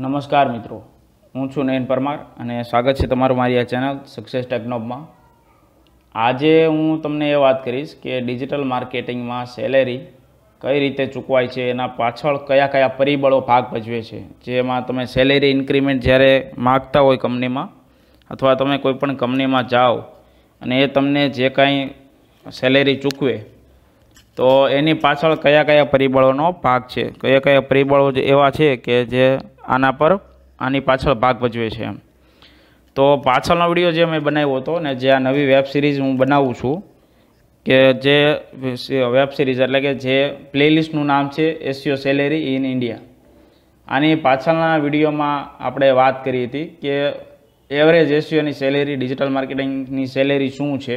નમસ્કાર મિત્રો હું છું નયન પરમાર અને સ્વાગત છે તમારું મારી આ ચેનલ સક્સેસ ટેકનોપમાં આજે હું તમને એ વાત કરીશ કે ડિજિટલ માર્કેટિંગમાં સેલેરી કઈ રીતે ચૂકવાય છે એના પાછળ કયા કયા પરિબળો ભાગ ભજવે છે જેમાં તમે સેલેરી ઇન્ક્રીમેન્ટ જ્યારે માગતા હોય કંપનીમાં અથવા તમે કોઈપણ કંપનીમાં જાઓ અને એ તમને જે કાંઈ સેલેરી ચૂકવે તો એની પાછળ કયા કયા પરિબળોનો ભાગ છે કયા કયા પરિબળો એવા છે કે જે આના પર આની પાછળ ભાગ ભજવે છે એમ તો પાછળનો વિડીયો જે મેં બનાવ્યો હતો ને જે આ નવી વેબ સિરીઝ હું બનાવું છું કે જે વેબ સિરીઝ એટલે કે જે પ્લેલિસ્ટનું નામ છે એસીઓ સેલેરી ઇન ઇન્ડિયા આની પાછળના વિડીયોમાં આપણે વાત કરી હતી કે એવરેજ એસીઓની સેલેરી ડિજિટલ માર્કેટિંગની સેલેરી શું છે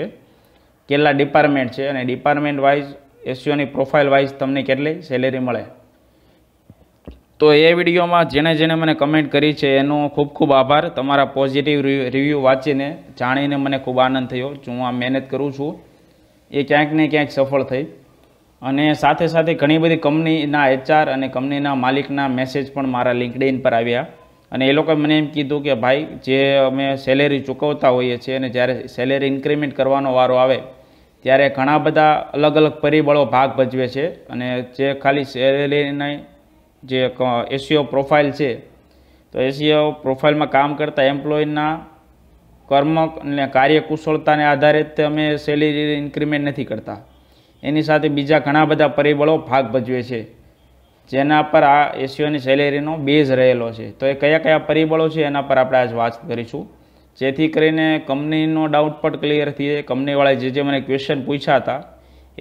કેટલા ડિપાર્ટમેન્ટ છે અને ડિપાર્ટમેન્ટ વાઇઝ એસીઓની પ્રોફાઇલ વાઇઝ તમને કેટલી સેલેરી મળે તો એ વિડીયોમાં જેણે જેણે મને કમેન્ટ કરી છે એનો ખૂબ ખૂબ આભાર તમારા પોઝિટિવ રિવ્યૂ વાંચીને જાણીને મને ખૂબ આનંદ થયો હું આ મહેનત કરું છું એ ક્યાંક ને ક્યાંક સફળ થઈ અને સાથે સાથે ઘણી બધી કંપનીના એચઆર અને કંપનીના માલિકના મેસેજ પણ મારા લિંકડિન પર આવ્યા અને એ લોકોએ મને એમ કીધું કે ભાઈ જે અમે સેલેરી ચૂકવતા હોઈએ છીએ અને જ્યારે સેલેરી ઇન્ક્રીમેન્ટ કરવાનો વારો આવે ત્યારે ઘણા બધા અલગ અલગ પરિબળો ભાગ ભજવે છે અને જે ખાલી સેલેરીના જે એસીઓ પ્રોફાઇલ છે તો એસીઓ પ્રોફાઇલમાં કામ કરતા એમ્પ્લોયના કર્મ અને કાર્યકુશળતાને આધારે અમે સેલેરી ઇન્ક્રીમેન્ટ નથી કરતા એની સાથે બીજા ઘણા બધા પરિબળો ભાગ ભજવે છે જેના પર આ એસીઓની સેલેરીનો બેઝ રહેલો છે તો એ કયા કયા પરિબળો છે એના પર આપણે આજ વાત કરીશું જેથી કરીને કંપનીનો ડાઉટ પણ ક્લિયર થઈ જાય કંપનીવાળાએ જે જે મને ક્વેશ્ચન પૂછ્યા હતા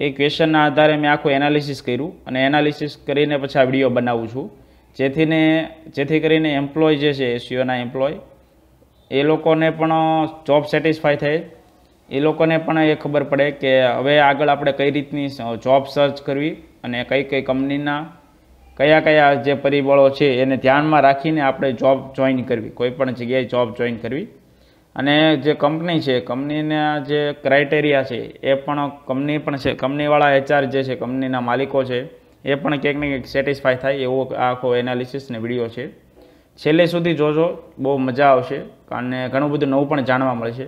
એ ક્વેશ્ચનના આધારે મેં આખું એનાલિસિસ કર્યું અને એનાલિસિસ કરીને પછી આ વિડીયો બનાવું છું જેથીને જેથી કરીને એમ્પ્લોય જે છે એસસીઓના e એમ્પ્લોય એ લોકોને પણ જોબ સેટિસ્ફાય થાય એ લોકોને પણ એ ખબર પડે કે હવે આગળ આપણે કઈ રીતની જોબ સર્ચ કરવી અને કઈ કઈ કંપનીના કયા કયા જે પરિબળો છે એને ધ્યાનમાં રાખીને આપણે જોબ જોઈન કરવી કોઈ પણ જગ્યાએ જોબ જોઈન કરવી અને જે કંપની છે કંપનીના જે ક્રાઇટેરિયા છે એ પણ કંપની પણ છે કંપનીવાળા એચઆર જે છે કંપનીના માલિકો છે એ પણ ક્યાંક ને ક્યાંક સેટિસ્ફાય થાય એવો આખો એનાલિસિસને વિડીયો છે છેલ્લે સુધી જોજો બહુ મજા આવશે અને ઘણું બધું નવું પણ જાણવા મળશે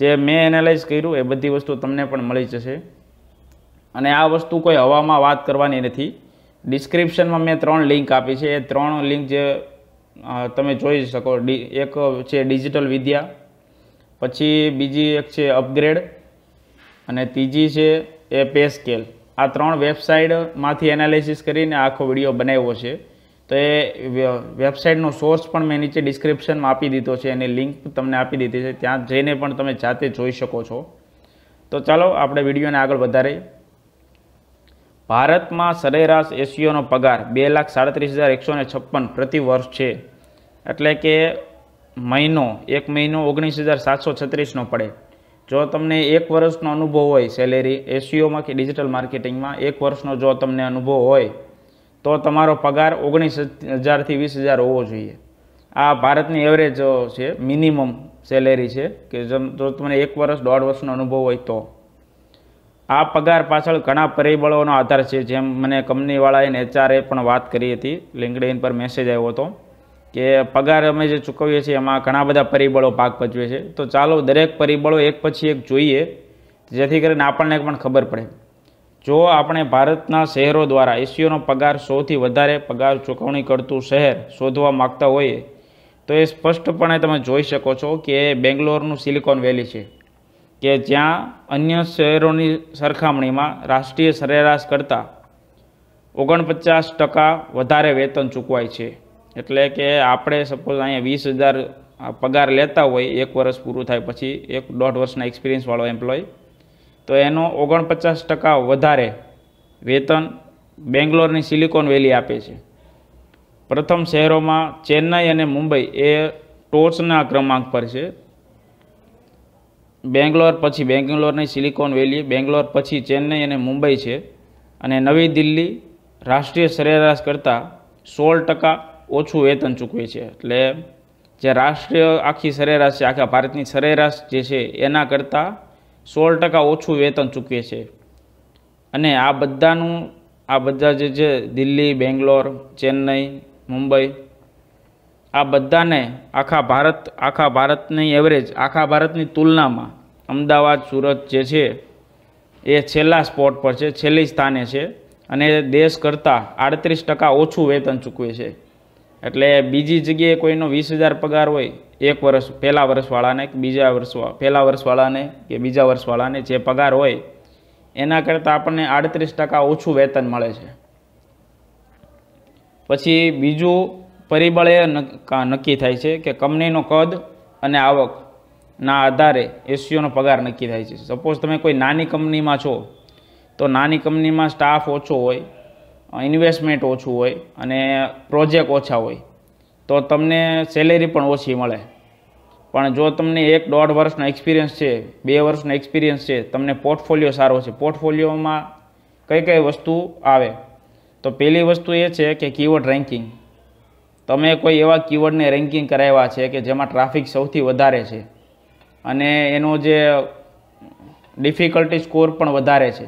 જે મેં એનાલાઇઝ કર્યું એ બધી વસ્તુ તમને પણ મળી જશે અને આ વસ્તુ કોઈ હવામાં વાત કરવાની નથી ડિસ્ક્રિપ્શનમાં મેં ત્રણ લિંક આપી છે એ ત્રણ લિંક જે તમે જોઈ શકો એક છે ડિજિટલ વિદ્યા પછી બીજી એક છે અપગ્રેડ અને ત્રીજી છે એ પે સ્કેલ આ ત્રણ વેબસાઇટમાંથી એનાલિસિસ કરીને આખો વિડીયો બનાવ્યો છે તો એ વેબસાઇટનો સોર્સ પણ મેં નીચે ડિસ્ક્રિપ્શનમાં આપી દીધો છે એની લિંક તમને આપી દીધી છે ત્યાં જઈને પણ તમે જાતે જોઈ શકો છો તો ચાલો આપણે વિડીયોને આગળ વધારીએ ભારતમાં સરેરાશ એસીઓનો પગાર બે લાખ સાડત્રીસ હજાર એકસો ને છપ્પન પ્રતિ વર્ષ છે એટલે કે મહિનો એક મહિનો ઓગણીસ હજાર સાતસો છત્રીસનો પડે જો તમને એક વર્ષનો અનુભવ હોય સેલેરી એસીઓમાં કે ડિજિટલ માર્કેટિંગમાં એક વર્ષનો જો તમને અનુભવ હોય તો તમારો પગાર ઓગણીસ હજારથી વીસ હજાર હોવો જોઈએ આ ભારતની એવરેજ છે મિનિમમ સેલેરી છે કે જો તમને એક વર્ષ દોઢ વર્ષનો અનુભવ હોય તો આ પગાર પાછળ ઘણા પરિબળોનો આધાર છે જેમ મને કંપનીવાળા એને એચઆરએ પણ વાત કરી હતી લિંકડ પર મેસેજ આવ્યો હતો કે પગાર અમે જે ચૂકવીએ છીએ એમાં ઘણા બધા પરિબળો ભાગ ભજવે છે તો ચાલો દરેક પરિબળો એક પછી એક જોઈએ જેથી કરીને આપણને પણ ખબર પડે જો આપણે ભારતના શહેરો દ્વારા એસીઓનો પગાર સૌથી વધારે પગાર ચૂકવણી કરતું શહેર શોધવા માગતા હોઈએ તો એ સ્પષ્ટપણે તમે જોઈ શકો છો કે બેંગ્લોરનું સિલિકોન વેલી છે કે જ્યાં અન્ય શહેરોની સરખામણીમાં રાષ્ટ્રીય સરેરાશ કરતાં ઓગણપચાસ ટકા વધારે વેતન ચૂકવાય છે એટલે કે આપણે સપોઝ અહીંયા વીસ હજાર પગાર લેતા હોય એક વર્ષ પૂરું થાય પછી એક દોઢ વર્ષના એક્સપિરિયન્સવાળો એમ્પ્લોય તો એનો ઓગણપચાસ ટકા વધારે વેતન બેંગ્લોરની સિલિકોન વેલી આપે છે પ્રથમ શહેરોમાં ચેન્નઈ અને મુંબઈ એ ટોચના ક્રમાંક પર છે બેંગ્લોર પછી બેંગ્લોરની સિલિકોન વેલી બેંગ્લોર પછી ચેન્નઈ અને મુંબઈ છે અને નવી દિલ્હી રાષ્ટ્રીય સરેરાશ કરતાં સોળ ટકા ઓછું વેતન ચૂકવે છે એટલે જે રાષ્ટ્રીય આખી સરેરાશ છે આખા ભારતની સરેરાશ જે છે એના કરતાં સોળ ટકા ઓછું વેતન ચૂકવે છે અને આ બધાનું આ બધા જે છે દિલ્હી બેંગ્લોર ચેન્નઈ મુંબઈ આ બધાને આખા ભારત આખા ભારતની એવરેજ આખા ભારતની તુલનામાં અમદાવાદ સુરત જે છે એ છેલ્લા સ્પોટ પર છે છેલ્લી સ્થાને છે અને દેશ કરતાં આડત્રીસ ટકા ઓછું વેતન ચૂકવે છે એટલે બીજી જગ્યાએ કોઈનો વીસ હજાર પગાર હોય એક વર્ષ પહેલાં વર્ષવાળાને કે બીજા વર્ષ પહેલાં વર્ષવાળાને કે બીજા વર્ષવાળાને જે પગાર હોય એના કરતાં આપણને આડત્રીસ ટકા ઓછું વેતન મળે છે પછી બીજું પરિબળ પરિબળે નક્કી થાય છે કે કંપનીનો કદ અને આવકના આધારે એસીઓનો પગાર નક્કી થાય છે સપોઝ તમે કોઈ નાની કંપનીમાં છો તો નાની કંપનીમાં સ્ટાફ ઓછો હોય ઇન્વેસ્ટમેન્ટ ઓછું હોય અને પ્રોજેક્ટ ઓછા હોય તો તમને સેલેરી પણ ઓછી મળે પણ જો તમને એક દોઢ વર્ષનો એક્સપિરિયન્સ છે બે વર્ષનો એક્સપિરિયન્સ છે તમને પોર્ટફોલિયો સારો છે પોર્ટફોલિયોમાં કઈ કઈ વસ્તુ આવે તો પહેલી વસ્તુ એ છે કે કીવર્ડ રેન્કિંગ તમે કોઈ એવા કીવર્ડને રેન્કિંગ કરાવ્યા છે કે જેમાં ટ્રાફિક સૌથી વધારે છે અને એનો જે ડિફિકલ્ટી સ્કોર પણ વધારે છે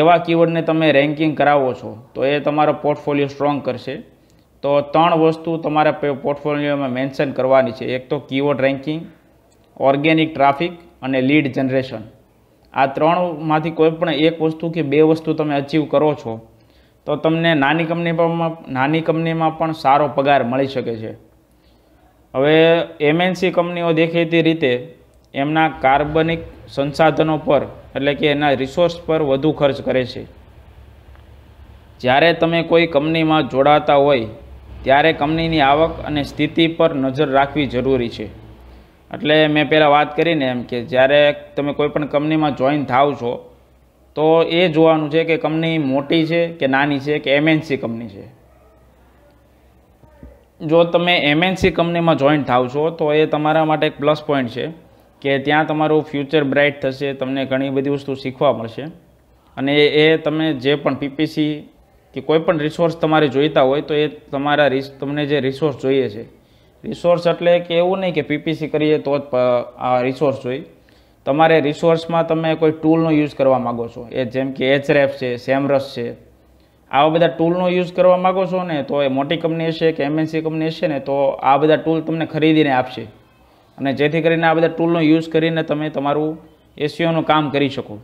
એવા કીવર્ડને તમે રેન્કિંગ કરાવો છો તો એ તમારો પોર્ટફોલિયો સ્ટ્રોંગ કરશે તો ત્રણ વસ્તુ તમારે પોર્ટફોલિયોમાં મેન્શન કરવાની છે એક તો કીવર્ડ રેન્કિંગ ઓર્ગેનિક ટ્રાફિક અને લીડ જનરેશન આ ત્રણમાંથી કોઈ પણ એક વસ્તુ કે બે વસ્તુ તમે અચીવ કરો છો તો તમને નાની કંપનીમાં નાની કંપનીમાં પણ સારો પગાર મળી શકે છે હવે એમએનસી કંપનીઓ દેખીતી રીતે એમના કાર્બનિક સંસાધનો પર એટલે કે એના રિસોર્સ પર વધુ ખર્ચ કરે છે જ્યારે તમે કોઈ કંપનીમાં જોડાતા હોય ત્યારે કંપનીની આવક અને સ્થિતિ પર નજર રાખવી જરૂરી છે એટલે મેં પહેલાં વાત કરીને એમ કે જ્યારે તમે કોઈપણ કંપનીમાં જોઈન થાવ છો તો એ જોવાનું છે કે કંપની મોટી છે કે નાની છે કે એમએનસી કંપની છે જો તમે એમએનસી કંપનીમાં જોઈન્ટ થાવ છો તો એ તમારા માટે એક પ્લસ પોઈન્ટ છે કે ત્યાં તમારું ફ્યુચર બ્રાઇટ થશે તમને ઘણી બધી વસ્તુ શીખવા મળશે અને એ તમે જે પણ પીપીસી કે કોઈ પણ રિસોર્સ તમારે જોઈતા હોય તો એ તમારા રિસ તમને જે રિસોર્સ જોઈએ છે રિસોર્સ એટલે કે એવું નહીં કે પીપીસી કરીએ તો જ આ રિસોર્સ જોઈએ તમારે રિસોર્સમાં તમે કોઈ ટૂલનો યુઝ કરવા માગો છો એ જેમ કે એચરેફ છે સેમરસ છે આવા બધા ટૂલનો યુઝ કરવા માગો છો ને તો એ મોટી કંપની હશે કે એમએનસી કંપની હશે ને તો આ બધા ટૂલ તમને ખરીદીને આપશે અને જેથી કરીને આ બધા ટૂલનો યુઝ કરીને તમે તમારું એસીઓનું કામ કરી શકો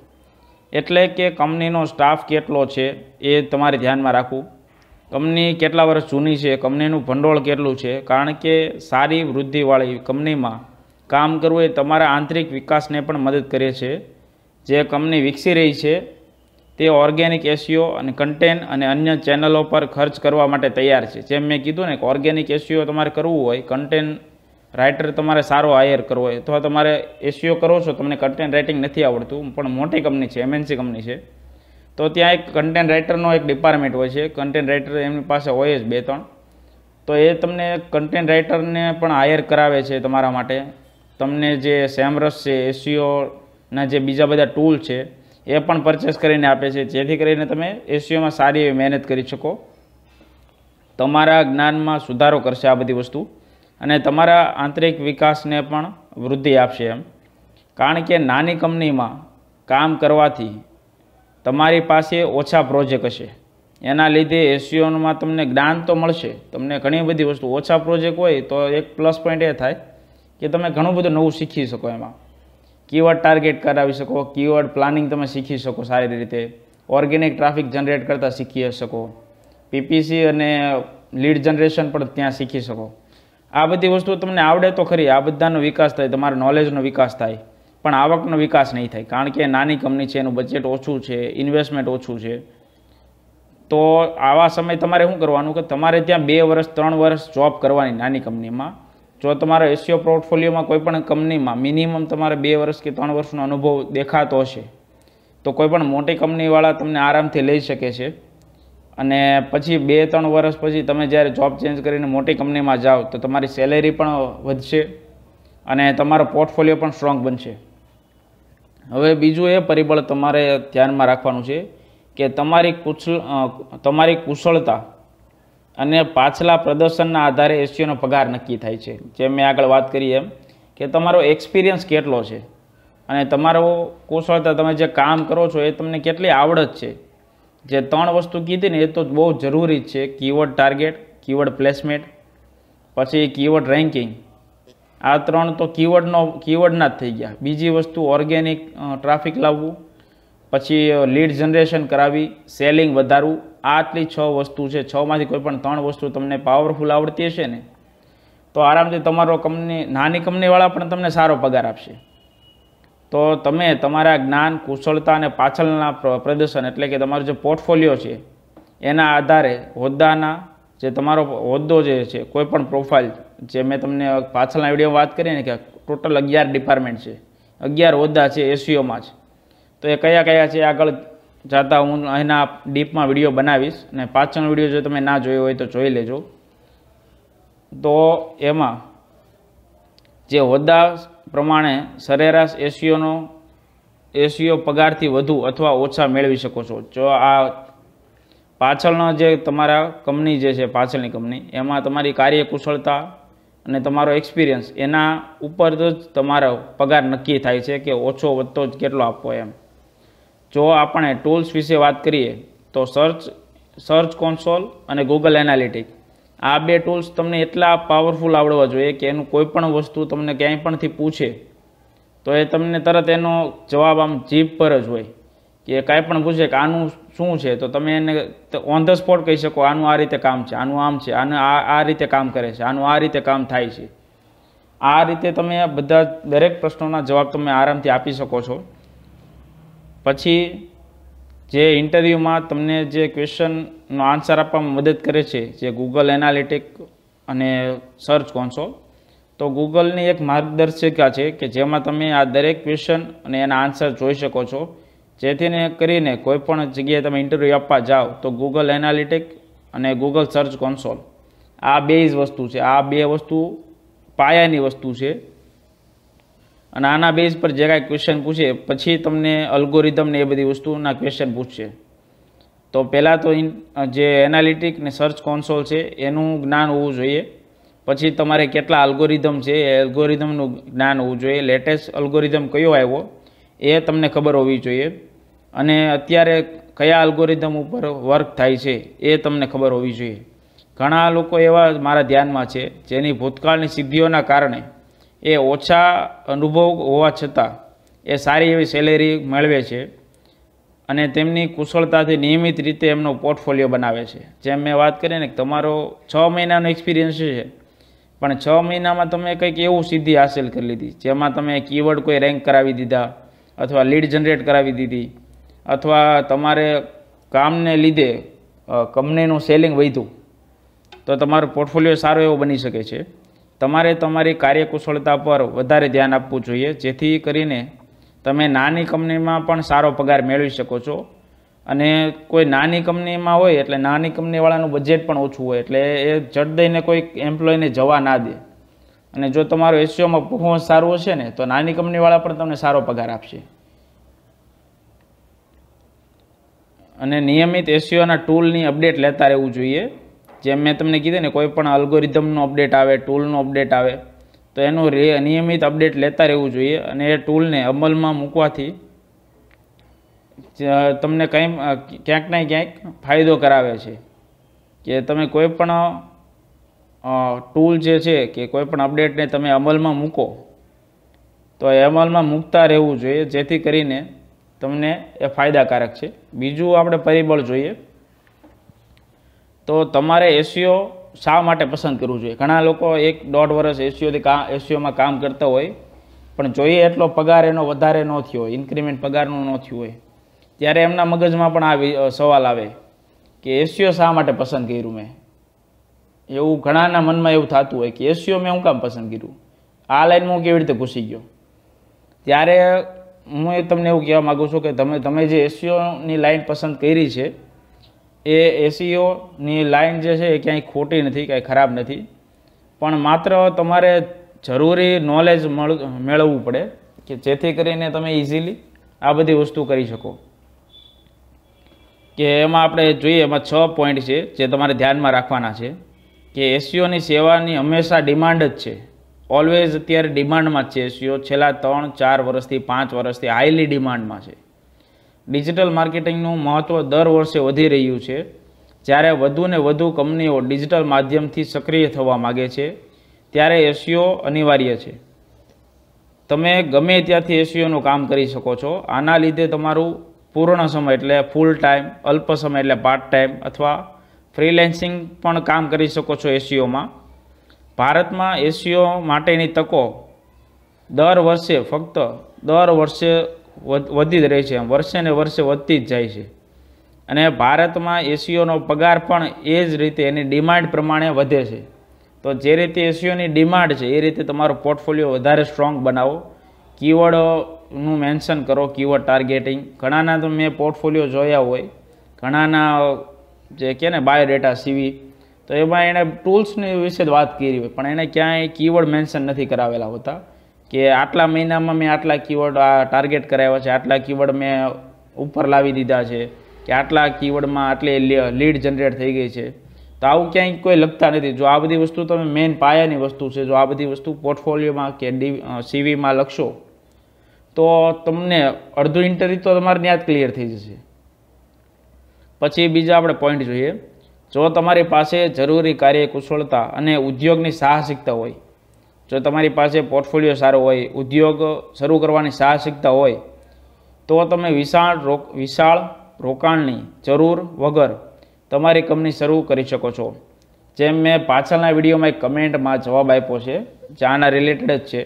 એટલે કે કંપનીનો સ્ટાફ કેટલો છે એ તમારે ધ્યાનમાં રાખવું કંપની કેટલા વર્ષ જૂની છે કંપનીનું ભંડોળ કેટલું છે કારણ કે સારી વૃદ્ધિવાળી કંપનીમાં કામ કરવું એ તમારા આંતરિક વિકાસને પણ મદદ કરે છે જે કંપની વિકસી રહી છે તે ઓર્ગેનિક એસીઓ અને કન્ટેન્ટ અને અન્ય ચેનલો પર ખર્ચ કરવા માટે તૈયાર છે જેમ મેં કીધું ને કે ઓર્ગેનિક એસીઓ તમારે કરવું હોય કન્ટેન્ટ રાઇટર તમારે સારો હાયર કરવો હોય અથવા તમારે એસીઓ કરો છો તમને કન્ટેન્ટ રાઇટિંગ નથી આવડતું પણ મોટી કંપની છે એમએનસી કંપની છે તો ત્યાં એક કન્ટેન્ટ રાઇટરનો એક ડિપાર્ટમેન્ટ હોય છે કન્ટેન્ટ રાઇટર એમની પાસે હોય જ બે ત્રણ તો એ તમને કન્ટેન્ટ રાઇટરને પણ હાયર કરાવે છે તમારા માટે તમને જે સેમરસ છે એસીઓના e જે બીજા બધા ટૂલ છે એ પણ પરચેસ કરીને આપે છે જેથી કરીને તમે એસીઓમાં e સારી એવી મહેનત કરી શકો તમારા જ્ઞાનમાં સુધારો કરશે આ બધી વસ્તુ અને તમારા આંતરિક વિકાસને પણ વૃદ્ધિ આપશે એમ કારણ કે નાની કંપનીમાં કામ કરવાથી તમારી પાસે ઓછા પ્રોજેક્ટ હશે એના લીધે એસીઓમાં e તમને જ્ઞાન તો મળશે તમને ઘણી બધી વસ્તુ ઓછા પ્રોજેક્ટ હોય તો એક પ્લસ પોઈન્ટ એ થાય કે તમે ઘણું બધું નવું શીખી શકો એમાં કીવર્ડ ટાર્ગેટ કરાવી શકો કીવર્ડ પ્લાનિંગ તમે શીખી શકો સારી રીતે ઓર્ગેનિક ટ્રાફિક જનરેટ કરતાં શીખી શકો પીપીસી અને લીડ જનરેશન પણ ત્યાં શીખી શકો આ બધી વસ્તુ તમને આવડે તો ખરી આ બધાનો વિકાસ થાય તમારો નોલેજનો વિકાસ થાય પણ આવકનો વિકાસ નહીં થાય કારણ કે નાની કંપની છે એનું બજેટ ઓછું છે ઇન્વેસ્ટમેન્ટ ઓછું છે તો આવા સમય તમારે શું કરવાનું કે તમારે ત્યાં બે વર્ષ ત્રણ વર્ષ જોબ કરવાની નાની કંપનીમાં જો તમારા એશિયો પોર્ટફોલિયોમાં કોઈપણ કંપનીમાં મિનિમમ તમારે બે વર્ષ કે ત્રણ વર્ષનો અનુભવ દેખાતો હશે તો કોઈપણ મોટી કંપનીવાળા તમને આરામથી લઈ શકે છે અને પછી બે ત્રણ વર્ષ પછી તમે જ્યારે જોબ ચેન્જ કરીને મોટી કંપનીમાં જાઓ તો તમારી સેલેરી પણ વધશે અને તમારો પોર્ટફોલિયો પણ સ્ટ્રોંગ બનશે હવે બીજું એ પરિબળ તમારે ધ્યાનમાં રાખવાનું છે કે તમારી કુશળ તમારી કુશળતા અને પાછલા પ્રદર્શનના આધારે એસીઓનો પગાર નક્કી થાય છે જે મેં આગળ વાત કરી એમ કે તમારો એક્સપિરિયન્સ કેટલો છે અને તમારો કુશળતા તમે જે કામ કરો છો એ તમને કેટલી આવડત છે જે ત્રણ વસ્તુ કીધી ને એ તો બહુ જરૂરી જ છે કીવર્ડ ટાર્ગેટ કીવર્ડ પ્લેસમેન્ટ પછી કીવર્ડ રેન્કિંગ આ ત્રણ તો કીવર્ડનો કીવર્ડના જ થઈ ગયા બીજી વસ્તુ ઓર્ગેનિક ટ્રાફિક લાવવું પછી લીડ જનરેશન કરાવી સેલિંગ વધારવું આટલી છ વસ્તુ છે છમાંથી કોઈ પણ ત્રણ વસ્તુ તમને પાવરફુલ આવડતી હશે ને તો આરામથી તમારો કંપની નાની કંપનીવાળા પણ તમને સારો પગાર આપશે તો તમે તમારા જ્ઞાન કુશળતા અને પાછળના પ્રદર્શન એટલે કે તમારો જે પોર્ટફોલિયો છે એના આધારે હોદ્દાના જે તમારો હોદ્દો જે છે કોઈપણ પ્રોફાઇલ જે મેં તમને પાછળના વિડીયો વાત કરી ને કે ટોટલ અગિયાર ડિપાર્ટમેન્ટ છે અગિયાર હોદ્દા છે એસીઓમાં જ તો એ કયા કયા છે આગળ જાતા હું એના ડીપમાં વિડીયો બનાવીશ અને પાછળનો વિડીયો જો તમે ના જોયો હોય તો જોઈ લેજો તો એમાં જે હોદ્દા પ્રમાણે સરેરાશ એસીઓનો એસીઓ પગારથી વધુ અથવા ઓછા મેળવી શકો છો જો આ પાછળના જે તમારા કંપની જે છે પાછળની કંપની એમાં તમારી કાર્ય કુશળતા અને તમારો એક્સપિરિયન્સ એના ઉપર જ તમારો પગાર નક્કી થાય છે કે ઓછો વધતો જ કેટલો આપવો એમ જો આપણે ટૂલ્સ વિશે વાત કરીએ તો સર્ચ સર્ચ કોન્સોલ અને ગૂગલ એનાલિટિક આ બે ટૂલ્સ તમને એટલા પાવરફુલ આવડવા જોઈએ કે એનું કોઈ પણ વસ્તુ તમને ક્યાંય પણથી પૂછે તો એ તમને તરત એનો જવાબ આમ જીભ પર જ હોય કે કાંઈ પણ પૂછે કે આનું શું છે તો તમે એને ઓન ધ સ્પોટ કહી શકો આનું આ રીતે કામ છે આનું આમ છે આને આ આ રીતે કામ કરે છે આનું આ રીતે કામ થાય છે આ રીતે તમે બધા દરેક પ્રશ્નોના જવાબ તમે આરામથી આપી શકો છો પછી જે ઇન્ટરવ્યૂમાં તમને જે ક્વેશ્ચનનો આન્સર આપવામાં મદદ કરે છે જે ગૂગલ એનાલિટિક અને સર્ચ કોન્સોલ તો ગૂગલની એક માર્ગદર્શિકા છે કે જેમાં તમે આ દરેક ક્વેશ્ચન અને એના આન્સર જોઈ શકો છો જેથીને કરીને કોઈપણ જગ્યાએ તમે ઇન્ટરવ્યૂ આપવા જાઓ તો ગૂગલ એનાલિટિક અને ગૂગલ સર્ચ કોન્સોલ આ બે જ વસ્તુ છે આ બે વસ્તુ પાયાની વસ્તુ છે અને આના બેઝ પર જે કાંઈ ક્વેશ્ચન પૂછે પછી તમને અલ્ગોરિધમ ને એ બધી વસ્તુના ક્વેશ્ચન પૂછશે તો પહેલાં તો જે એનાલિટિક ને સર્ચ કોન્સોલ છે એનું જ્ઞાન હોવું જોઈએ પછી તમારે કેટલા અલ્ગોરિધમ છે એ એલ્ગોરિધમનું જ્ઞાન હોવું જોઈએ લેટેસ્ટ અલ્ગોરિધમ કયો આવ્યો એ તમને ખબર હોવી જોઈએ અને અત્યારે કયા અલ્ગોરિધમ ઉપર વર્ક થાય છે એ તમને ખબર હોવી જોઈએ ઘણા લોકો એવા મારા ધ્યાનમાં છે જેની ભૂતકાળની સિદ્ધિઓના કારણે એ ઓછા અનુભવ હોવા છતાં એ સારી એવી સેલેરી મેળવે છે અને તેમની કુશળતાથી નિયમિત રીતે એમનો પોર્ટફોલિયો બનાવે છે જેમ મેં વાત કરીને ને તમારો છ મહિનાનો એક્સપિરિયન્સ છે પણ છ મહિનામાં તમે કંઈક એવું સિદ્ધિ હાંસિલ કરી લીધી જેમાં તમે કીવર્ડ કોઈ રેન્ક કરાવી દીધા અથવા લીડ જનરેટ કરાવી દીધી અથવા તમારે કામને લીધે કંપનીનું સેલિંગ વધ્યું તો તમારો પોર્ટફોલિયો સારો એવો બની શકે છે તમારે તમારી કાર્યકુશળતા પર વધારે ધ્યાન આપવું જોઈએ જેથી કરીને તમે નાની કંપનીમાં પણ સારો પગાર મેળવી શકો છો અને કોઈ નાની કંપનીમાં હોય એટલે નાની કંપનીવાળાનું બજેટ પણ ઓછું હોય એટલે એ જડ દઈને કોઈ એમ્પ્લોયને જવા ના દે અને જો તમારો એસીઓમાં પરફોર્મન્સ સારું હશે ને તો નાની કંપનીવાળા પણ તમને સારો પગાર આપશે અને નિયમિત એસીઓના ટૂલની અપડેટ લેતા રહેવું જોઈએ જેમ મેં તમને કીધું ને કોઈ પણ અલ્ગોરિધમનો અપડેટ આવે ટૂલનો અપડેટ આવે તો એનું નિયમિત અપડેટ લેતા રહેવું જોઈએ અને એ ટૂલને અમલમાં મૂકવાથી તમને કંઈ ક્યાંક ને ક્યાંક ફાયદો કરાવે છે કે તમે કોઈ પણ ટૂલ જે છે કે કોઈ પણ અપડેટને તમે અમલમાં મૂકો તો એ અમલમાં મૂકતા રહેવું જોઈએ જેથી કરીને તમને એ ફાયદાકારક છે બીજું આપણે પરિબળ જોઈએ તો તમારે એસીઓ શા માટે પસંદ કરવું જોઈએ ઘણા લોકો એક દોઢ વર્ષ એસીઓથી કા એસીઓમાં કામ કરતા હોય પણ જોઈએ એટલો પગાર એનો વધારે ન થયો હોય ઇન્ક્રીમેન્ટ પગારનો ન થયું હોય ત્યારે એમના મગજમાં પણ આ સવાલ આવે કે એસીઓ શા માટે પસંદ કર્યું મેં એવું ઘણાના મનમાં એવું થતું હોય કે એસીઓ મેં હું કામ પસંદ કર્યું આ લાઈનમાં હું કેવી રીતે ઘૂસી ગયો ત્યારે હું એ તમને એવું કહેવા માગું છું કે તમે તમે જે એસીઓની લાઈન પસંદ કરી છે એ એસીઓની લાઇન જે છે એ ક્યાંય ખોટી નથી ક્યાંય ખરાબ નથી પણ માત્ર તમારે જરૂરી નોલેજ મળ મેળવવું પડે કે જેથી કરીને તમે ઇઝીલી આ બધી વસ્તુ કરી શકો કે એમાં આપણે જોઈએ એમાં છ પોઈન્ટ છે જે તમારે ધ્યાનમાં રાખવાના છે કે એસીઓની સેવાની હંમેશા ડિમાન્ડ જ છે ઓલવેઝ અત્યારે ડિમાન્ડમાં જ છે એસીઓ છેલ્લા ત્રણ ચાર વર્ષથી પાંચ વર્ષથી હાઈલી ડિમાન્ડમાં છે ડિજિટલ માર્કેટિંગનું મહત્ત્વ દર વર્ષે વધી રહ્યું છે જ્યારે વધુને વધુ કંપનીઓ ડિજિટલ માધ્યમથી સક્રિય થવા માગે છે ત્યારે એસીઓ અનિવાર્ય છે તમે ગમે ત્યાંથી એસીઓનું કામ કરી શકો છો આના લીધે તમારું પૂર્ણ સમય એટલે ફૂલ ટાઈમ અલ્પ સમય એટલે પાર્ટ ટાઈમ અથવા ફ્રીલેન્સિંગ પણ કામ કરી શકો છો એસીઓમાં ભારતમાં એસીઓ માટેની તકો દર વર્ષે ફક્ત દર વર્ષે વધી જ રહી છે એમ વર્ષે ને વર્ષે વધતી જ જાય છે અને ભારતમાં એસીઓનો પગાર પણ એ જ રીતે એની ડિમાન્ડ પ્રમાણે વધે છે તો જે રીતે એસીઓની ડિમાન્ડ છે એ રીતે તમારો પોર્ટફોલિયો વધારે સ્ટ્રોંગ બનાવો કીવર્ડનું મેન્શન કરો કીવર્ડ ટાર્ગેટિંગ ઘણાના તો મેં પોર્ટફોલિયો જોયા હોય ઘણાના જે કહે ને બાયોડેટા સીવી તો એમાં એણે ટૂલ્સની વિશે વાત કરી હોય પણ એણે ક્યાંય કીવર્ડ મેન્શન નથી કરાવેલા હોતા કે આટલા મહિનામાં મેં આટલા કીવર્ડ આ ટાર્ગેટ કરાવ્યા છે આટલા કીવર્ડ મેં ઉપર લાવી દીધા છે કે આટલા કીવર્ડમાં આટલી લીડ જનરેટ થઈ ગઈ છે તો આવું ક્યાંય કોઈ લખતા નથી જો આ બધી વસ્તુ તમે મેઇન પાયાની વસ્તુ છે જો આ બધી વસ્તુ પોર્ટફોલિયોમાં કે સીવીમાં લખશો તો તમને અડધું ઇન્ટરવ્યુ તો તમારે ત્યાં જ ક્લિયર થઈ જશે પછી બીજા આપણે પોઈન્ટ જોઈએ જો તમારી પાસે જરૂરી કાર્ય કુશળતા અને ઉદ્યોગની સાહસિકતા હોય જો તમારી પાસે પોર્ટફોલિયો સારો હોય ઉદ્યોગ શરૂ કરવાની સાહસિકતા હોય તો તમે વિશાળ રોક વિશાળ રોકાણની જરૂર વગર તમારી કંપની શરૂ કરી શકો છો જેમ મેં પાછળના વિડીયોમાં એક કમેન્ટમાં જવાબ આપ્યો છે જે આના રિલેટેડ જ છે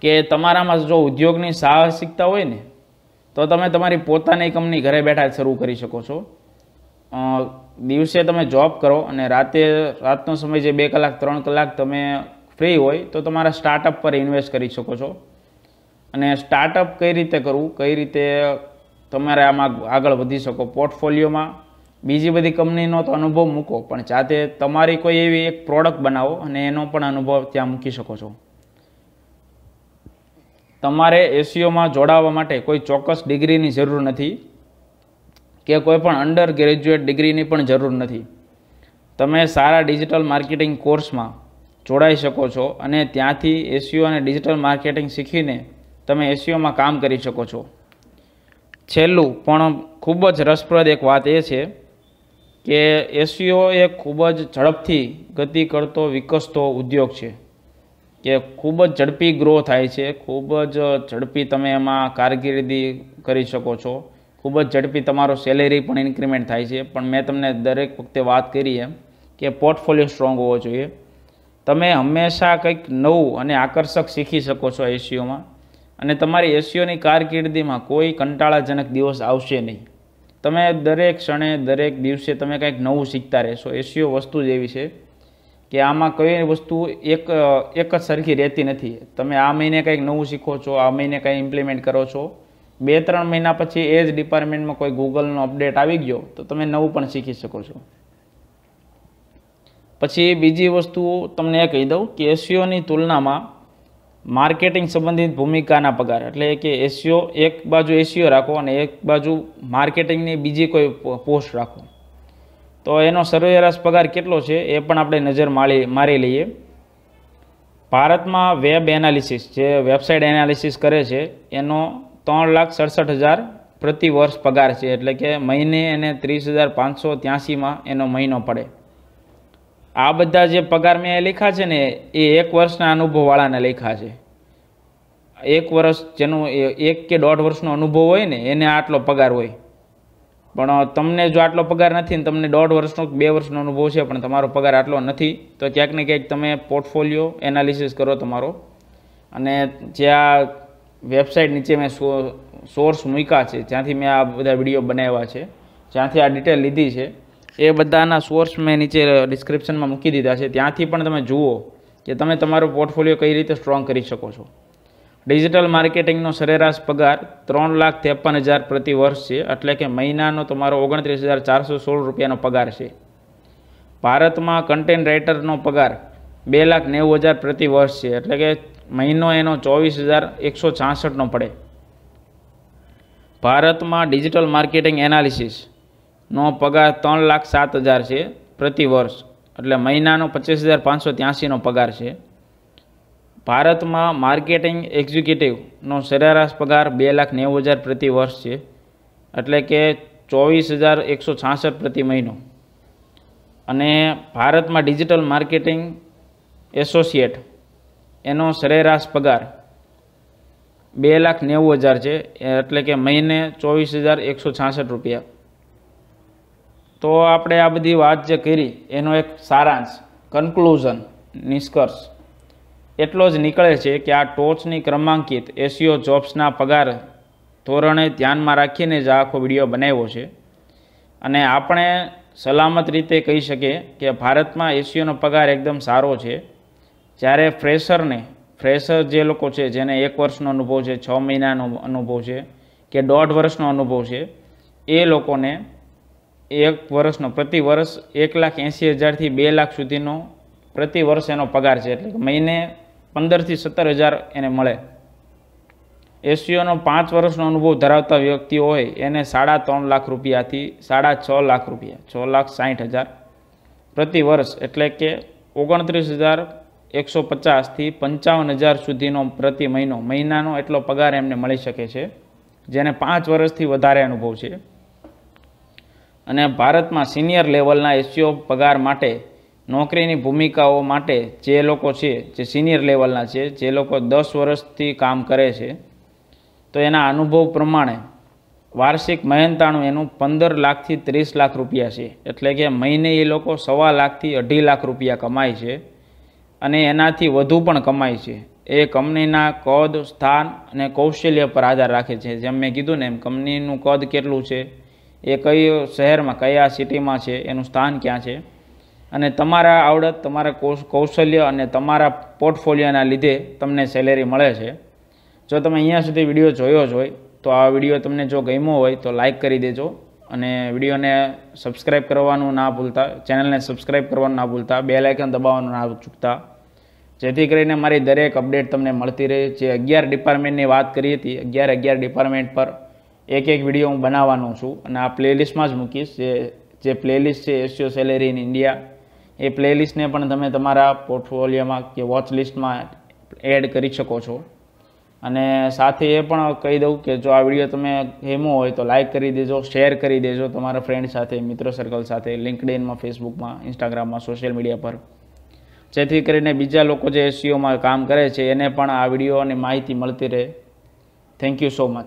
કે તમારામાં જો ઉદ્યોગની સાહસિકતા હોય ને તો તમે તમારી પોતાની કંપની ઘરે બેઠા જ શરૂ કરી શકો છો દિવસે તમે જોબ કરો અને રાતે રાતનો સમય જે બે કલાક ત્રણ કલાક તમે ફ્રી હોય તો તમારા સ્ટાર્ટઅપ પર ઇન્વેસ્ટ કરી શકો છો અને સ્ટાર્ટઅપ કઈ રીતે કરવું કઈ રીતે તમારે આમાં આગળ વધી શકો પોર્ટફોલિયોમાં બીજી બધી કંપનીનો તો અનુભવ મૂકો પણ જાતે તમારી કોઈ એવી એક પ્રોડક્ટ બનાવો અને એનો પણ અનુભવ ત્યાં મૂકી શકો છો તમારે એસીઓમાં જોડાવા માટે કોઈ ચોક્કસ ડિગ્રીની જરૂર નથી કે કોઈપણ અંડર ગ્રેજ્યુએટ ડિગ્રીની પણ જરૂર નથી તમે સારા ડિજિટલ માર્કેટિંગ કોર્સમાં જોડાઈ શકો છો અને ત્યાંથી એસીઓ અને ડિજિટલ માર્કેટિંગ શીખીને તમે એસીઓમાં કામ કરી શકો છો છેલ્લું પણ ખૂબ જ રસપ્રદ એક વાત એ છે કે એસીઓ એ ખૂબ જ ઝડપથી ગતિ કરતો વિકસતો ઉદ્યોગ છે કે ખૂબ જ ઝડપી ગ્રો થાય છે ખૂબ જ ઝડપી તમે એમાં કારકિર્દી કરી શકો છો ખૂબ જ ઝડપી તમારો સેલેરી પણ ઇન્ક્રીમેન્ટ થાય છે પણ મેં તમને દરેક વખતે વાત કરી એમ કે પોર્ટફોલિયો સ્ટ્રોંગ હોવો જોઈએ તમે હંમેશા કંઈક નવું અને આકર્ષક શીખી શકો છો એસીઓમાં અને તમારી એસીઓની કારકિર્દીમાં કોઈ કંટાળાજનક દિવસ આવશે નહીં તમે દરેક ક્ષણે દરેક દિવસે તમે કંઈક નવું શીખતા રહેશો એસીઓ વસ્તુ જ એવી છે કે આમાં કઈ વસ્તુ એક એક જ સરખી રહેતી નથી તમે આ મહિને કંઈક નવું શીખો છો આ મહિને કંઈ ઇમ્પ્લિમેન્ટ કરો છો બે ત્રણ મહિના પછી એ જ ડિપાર્ટમેન્ટમાં કોઈ ગૂગલનો અપડેટ આવી ગયો તો તમે નવું પણ શીખી શકો છો પછી બીજી વસ્તુ તમને એ કહી દઉં કે એસીઓની તુલનામાં માર્કેટિંગ સંબંધિત ભૂમિકાના પગાર એટલે કે એસીઓ એક બાજુ એસીઓ રાખો અને એક બાજુ માર્કેટિંગની બીજી કોઈ પોસ્ટ રાખો તો એનો સરેરાશ પગાર કેટલો છે એ પણ આપણે નજર માળી મારી લઈએ ભારતમાં વેબ એનાલિસિસ જે વેબસાઇટ એનાલિસિસ કરે છે એનો ત્રણ લાખ સડસઠ હજાર પ્રતિ વર્ષ પગાર છે એટલે કે મહિને એને ત્રીસ હજાર પાંચસો ત્યાંસીમાં એનો મહિનો પડે આ બધા જે પગાર મેં લખ્યા છે ને એ એક વર્ષના અનુભવવાળાને લખ્યા છે એક વર્ષ જેનું એક કે દોઢ વર્ષનો અનુભવ હોય ને એને આટલો પગાર હોય પણ તમને જો આટલો પગાર નથી ને તમને દોઢ વર્ષનો બે વર્ષનો અનુભવ છે પણ તમારો પગાર આટલો નથી તો ક્યાંક ને ક્યાંક તમે પોર્ટફોલિયો એનાલિસિસ કરો તમારો અને જ્યાં વેબસાઇટ નીચે મેં સોર્સ મૂક્યા છે જ્યાંથી મેં આ બધા વિડીયો બનાવ્યા છે જ્યાંથી આ ડિટેલ લીધી છે એ બધાના સોર્સ મેં નીચે ડિસ્ક્રિપ્શનમાં મૂકી દીધા છે ત્યાંથી પણ તમે જુઓ કે તમે તમારો પોર્ટફોલિયો કઈ રીતે સ્ટ્રોંગ કરી શકો છો ડિજિટલ માર્કેટિંગનો સરેરાશ પગાર ત્રણ લાખ ત્રેપન હજાર પ્રતિ વર્ષ છે એટલે કે મહિનાનો તમારો ઓગણત્રીસ હજાર ચારસો સોળ રૂપિયાનો પગાર છે ભારતમાં કન્ટેન્ટ રાઇટરનો પગાર બે લાખ નેવું હજાર પ્રતિ વર્ષ છે એટલે કે મહિનો એનો ચોવીસ હજાર એકસો છાસઠનો પડે ભારતમાં ડિજિટલ માર્કેટિંગ એનાલિસિસનો પગાર ત્રણ લાખ સાત હજાર છે પ્રતિ વર્ષ એટલે મહિનાનો પચીસ હજાર પાંચસો ત્યાંસીનો પગાર છે ભારતમાં માર્કેટિંગ એક્ઝિક્યુટિવનો સરેરાશ પગાર બે લાખ નેવું હજાર પ્રતિ વર્ષ છે એટલે કે ચોવીસ હજાર એકસો છાસઠ પ્રતિ મહિનો અને ભારતમાં ડિજિટલ માર્કેટિંગ એસોસિએટ એનો સરેરાશ પગાર બે લાખ નેવું હજાર છે એટલે કે મહિને ચોવીસ હજાર એકસો છાસઠ રૂપિયા તો આપણે આ બધી વાત જે કરી એનો એક સારાંશ કન્ક્લુઝન નિષ્કર્ષ એટલો જ નીકળે છે કે આ ટોચની ક્રમાંકિત એસીઓ જોબ્સના પગાર ધોરણે ધ્યાનમાં રાખીને જ આખો વિડીયો બનાવ્યો છે અને આપણે સલામત રીતે કહી શકીએ કે ભારતમાં એસીઓનો પગાર એકદમ સારો છે જ્યારે ફ્રેશરને ફ્રેશર જે લોકો છે જેને એક વર્ષનો અનુભવ છે છ મહિનાનો અનુભવ છે કે દોઢ વર્ષનો અનુભવ છે એ લોકોને એક વર્ષનો પ્રતિ વર્ષ એક લાખ એંસી હજારથી બે લાખ સુધીનો પ્રતિ વર્ષ એનો પગાર છે એટલે મહિને પંદરથી સત્તર હજાર એને મળે એસસીઓનો પાંચ વર્ષનો અનુભવ ધરાવતા વ્યક્તિ હોય એને સાડા ત્રણ લાખ રૂપિયાથી સાડા છ લાખ રૂપિયા છ લાખ સાઠ હજાર પ્રતિ વર્ષ એટલે કે ઓગણત્રીસ હજાર એકસો પચાસથી પંચાવન હજાર સુધીનો પ્રતિ મહિનો મહિનાનો એટલો પગાર એમને મળી શકે છે જેને પાંચ વર્ષથી વધારે અનુભવ છે અને ભારતમાં સિનિયર લેવલના એસસીઓ પગાર માટે નોકરીની ભૂમિકાઓ માટે જે લોકો છે જે સિનિયર લેવલના છે જે લોકો દસ વર્ષથી કામ કરે છે તો એના અનુભવ પ્રમાણે વાર્ષિક મહેનતાણું એનું પંદર લાખથી ત્રીસ લાખ રૂપિયા છે એટલે કે મહિને એ લોકો સવા લાખથી અઢી લાખ રૂપિયા કમાય છે અને એનાથી વધુ પણ કમાય છે એ કંપનીના કદ સ્થાન અને કૌશલ્ય પર આધાર રાખે છે જેમ મેં કીધું ને એમ કંપનીનું કદ કેટલું છે એ કયો શહેરમાં કયા સિટીમાં છે એનું સ્થાન ક્યાં છે અને તમારા આવડત તમારા કૌશલ્ય અને તમારા પોર્ટફોલિયોના લીધે તમને સેલેરી મળે છે જો તમે અહીંયા સુધી વિડીયો જોયો જ હોય તો આ વિડીયો તમને જો ગમ્યો હોય તો લાઇક કરી દેજો અને વિડીયોને સબસ્ક્રાઈબ કરવાનું ના ભૂલતા ચેનલને સબસ્ક્રાઈબ કરવાનું ના ભૂલતા બે લાઇકન દબાવવાનું ના ચૂકતા જેથી કરીને મારી દરેક અપડેટ તમને મળતી રહે જે અગિયાર ડિપાર્ટમેન્ટની વાત કરી હતી અગિયાર અગિયાર ડિપાર્ટમેન્ટ પર એક એક વિડીયો હું બનાવવાનો છું અને આ પ્લેલિસ્ટમાં જ મૂકીશ જે જે પ્લેલિસ્ટ છે એસસીઓ સેલેરી ઇન ઇન્ડિયા એ પ્લેલિસ્ટને પણ તમે તમારા પોર્ટફોલિયોમાં કે વોચ લિસ્ટમાં એડ કરી શકો છો અને સાથે એ પણ કહી દઉં કે જો આ વિડીયો તમે હેમો હોય તો લાઇક કરી દેજો શેર કરી દેજો તમારા ફ્રેન્ડ સાથે મિત્રો સર્કલ સાથે લિંકડિનમાં ફેસબુકમાં ઇન્સ્ટાગ્રામમાં સોશિયલ મીડિયા પર જેથી કરીને બીજા લોકો જે એસીઓમાં કામ કરે છે એને પણ આ વિડીયો અને માહિતી મળતી રહે થેન્ક યુ સો મચ